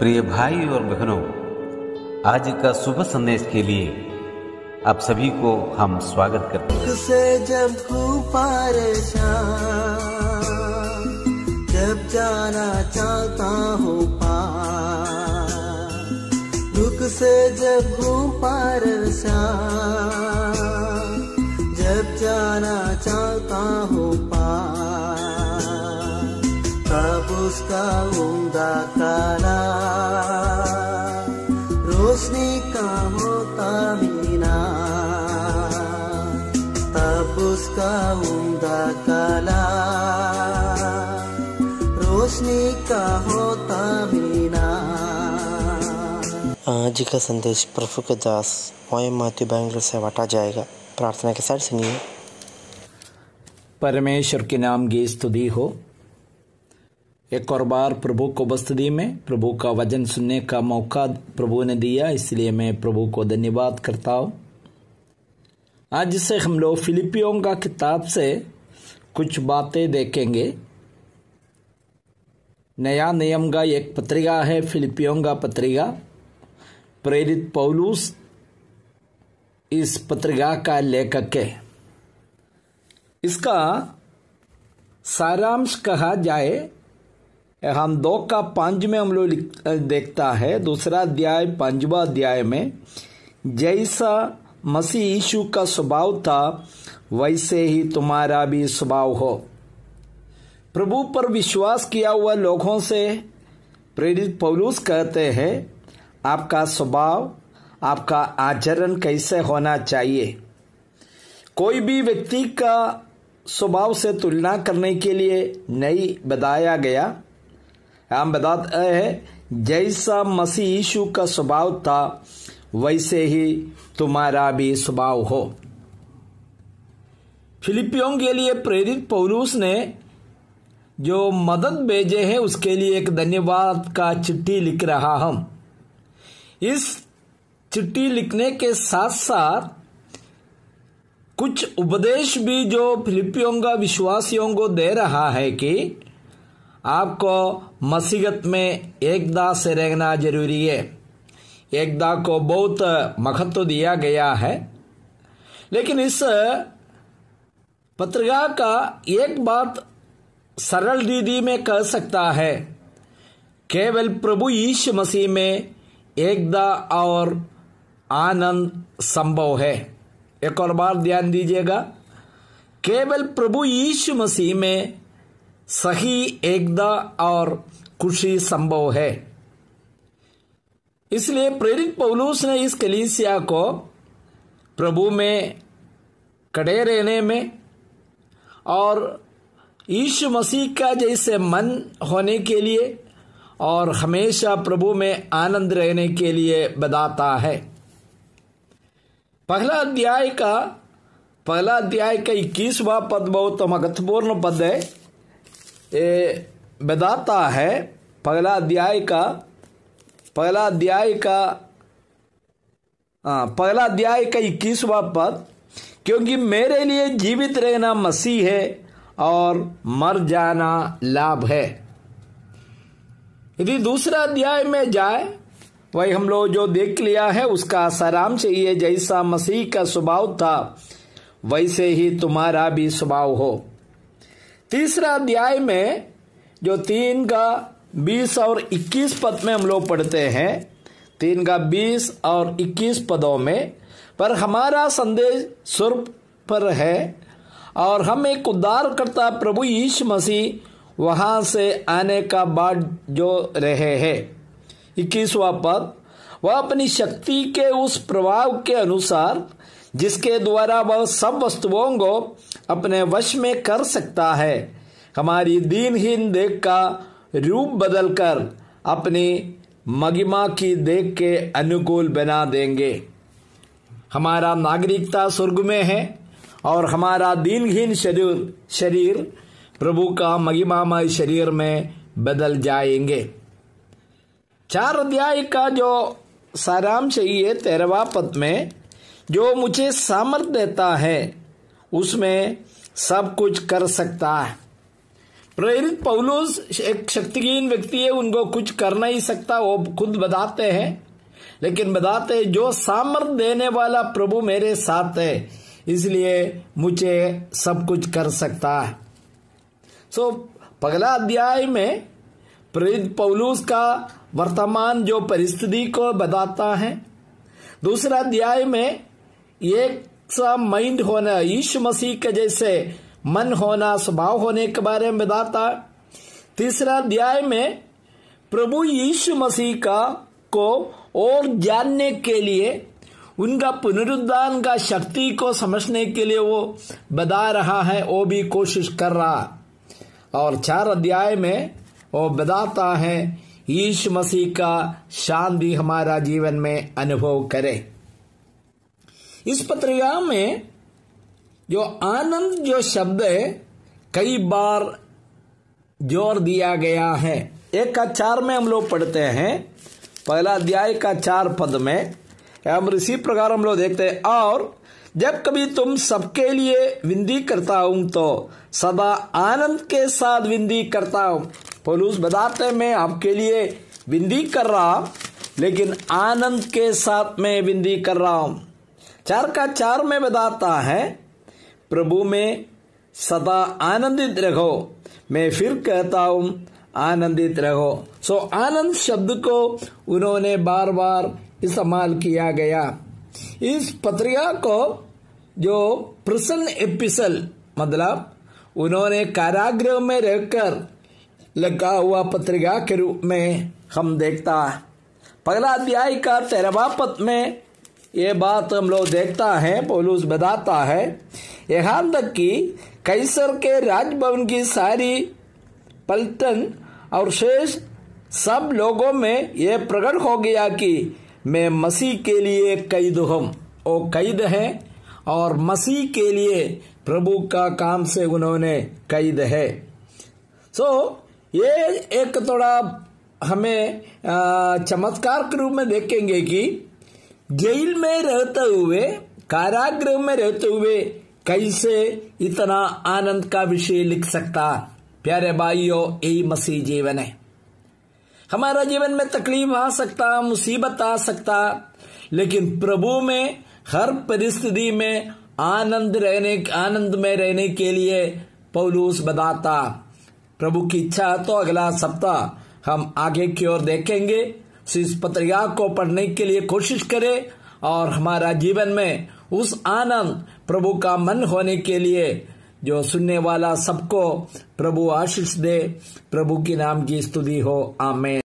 प्रिय भाई और बहनों आज का शुभ संदेश के लिए आप सभी को हम स्वागत करते हैं से जब जब जाना चाहता हूँ दुख से जब हूँ परेशान जब जाना चाहता हूँ पा तब उसका उमदा तारा आज का संदेश प्रभु के दास वाई माथ्यू बैंगलोर से वटा जाएगा प्रार्थना के साथ सुनिए परमेश्वर के नाम की स्तुति हो एक और बार प्रभु को उपस्थिति में प्रभु का वजन सुनने का मौका प्रभु ने दिया इसलिए मैं प्रभु को धन्यवाद करता हूँ आज से हम लोग फिलिपियों का किताब से कुछ बातें देखेंगे नया नियम का एक पत्रिका है फिलिपियों का पत्रिका प्रेरित पौलूस इस पत्रिका का लेखक है इसका सारांश कहा जाए हम दो का पांच में हम लोग देखता है दूसरा अध्याय पांचवा अध्याय में जैसा मसी यीशु का स्वभाव था वैसे ही तुम्हारा भी स्वभाव हो प्रभु पर विश्वास किया हुआ लोगों से प्रेरित पौलूस कहते हैं आपका स्वभाव आपका आचरण कैसे होना चाहिए कोई भी व्यक्ति का स्वभाव से तुलना करने के लिए नहीं बताया गया हम बताते हैं जैसा मसीह यीशु का स्वभाव था वैसे ही तुम्हारा भी स्वभाव हो फिलिपियों के लिए प्रेरित पौलूस ने जो मदद भेजे हैं उसके लिए एक धन्यवाद का चिट्ठी लिख रहा हम इस चिट्ठी लिखने के साथ साथ कुछ उपदेश भी जो फिलिपियों का विश्वासियों को दे रहा है कि आपको मसीहत में एकदा से रहना जरूरी है एकदा को बहुत महत्व दिया गया है लेकिन इस पत्रिका का एक बात सरल रीति में कह सकता है केवल प्रभु यीशु मसीह में एकदा और आनंद संभव है एक और बार ध्यान दीजिएगा केवल प्रभु यीशु मसीह में सही एकदा और खुशी संभव है इसलिए प्रेरित पौलूस ने इस कलीसिया को प्रभु में कड़े रहने में और यीशु मसीह का जैसे मन होने के लिए और हमेशा प्रभु में आनंद रहने के लिए बताता है पहला अध्याय का पहला अध्याय का इक्कीसवा पद बहुत महत्वपूर्ण पद है ये बताता है पहला अध्याय का पहला अध्याय का हाँ पहला अध्याय का इक्कीसवा पद क्योंकि मेरे लिए जीवित रहना मसीह है और मर जाना लाभ है यदि दूसरा अध्याय में जाए वही हम लोग जो देख लिया है उसका आसाराम से ये जैसा मसीह का स्वभाव था वैसे ही तुम्हारा भी स्वभाव हो तीसरा अध्याय में जो तीन का बीस और इक्कीस पद में हम लोग पढ़ते हैं तीन का बीस और इक्कीस पदों में पर हमारा संदेश स्वर्ग पर है और हम एक उद्धारकर्ता प्रभु यीशु मसीह वहाँ से आने का बाट जो रहे हैं इक्कीसवा पद वह अपनी शक्ति के उस प्रभाव के अनुसार जिसके द्वारा वह सब वस्तुओं को अपने वश में कर सकता है हमारी दीनहीन देख का रूप बदलकर अपनी मगिमा की देख के अनुकूल बना देंगे हमारा नागरिकता स्वर्ग में है और हमारा दीनहीन शरीर शरीर प्रभु का महिमामय शरीर में बदल जाएंगे चार अध्याय का जो सारांश चाहिए तेरवा पद में जो मुझे सामर्थ देता है उसमें सब कुछ कर सकता है प्रेरित पौलुस एक शक्तिहीन व्यक्ति है उनको कुछ कर नहीं सकता वो खुद बताते हैं लेकिन बताते हैं जो सामर्थ देने वाला प्रभु मेरे साथ है इसलिए मुझे सब कुछ कर सकता है सो पगला अध्याय में प्रेरित पौलूस का वर्तमान जो परिस्थिति को बताता है दूसरा अध्याय में एक सा माइंड होना यीशु मसीह के जैसे मन होना स्वभाव होने के बारे में बताता तीसरा अध्याय में प्रभु यीशु मसीह का को और जानने के लिए उनका पुनरुद्धान का शक्ति को समझने के लिए वो बता रहा है वो भी कोशिश कर रहा और चार अध्याय में वो बताता है यीशु मसीह का शांति हमारा जीवन में अनुभव करे इस पत्रिका में जो आनंद जो शब्द है कई बार जोर दिया गया है एक का चार में हम लोग पढ़ते हैं पहला अध्याय का चार पद में हम इसी प्रकार हम लोग देखते हैं और जब कभी तुम सबके लिए विनती करता हूं तो सदा आनंद के साथ विनती करता हूं पोलूस बताते मैं आपके लिए विनती कर रहा लेकिन आनंद के साथ मैं विनती कर रहा हूं चार का चार में बताता है प्रभु में सदा आनंदित रहो मैं फिर कहता हूं आनंदित रहो सो आनंद शब्द को उन्होंने बार बार इस्तेमाल किया गया इस पत्रिका को जो प्रसन्न एपिसल मतलब उन्होंने कारागृह में रहकर लगा हुआ पत्रिका के रूप में हम देखता है पगला अध्याय का तेरवा पद में ये बात हम लोग देखता है पोलूस बताता है यहां तक कि कैसर के राजभवन की सारी पलटन और शेष सब लोगों में यह प्रकट हो गया कि मैं मसीह के लिए कैद हम ओ कैद है और मसीह के लिए प्रभु का काम से उन्होंने कैद है सो so, ये एक थोड़ा हमें चमत्कार के रूप में देखेंगे कि जेल में रहते हुए कारागृह में रहते हुए कैसे इतना आनंद का विषय लिख सकता प्यारे भाइयों यही मसीह जीवन है हमारा जीवन में तकलीफ आ सकता मुसीबत आ सकता लेकिन प्रभु में हर परिस्थिति में आनंद रहने आनंद में रहने के लिए पौलूस बताता प्रभु की इच्छा तो अगला सप्ताह हम आगे की ओर देखेंगे इस पत्रिका को पढ़ने के लिए कोशिश करें और हमारा जीवन में उस आनंद प्रभु का मन होने के लिए जो सुनने वाला सबको प्रभु आशीष दे प्रभु के नाम की स्तुति हो आमेन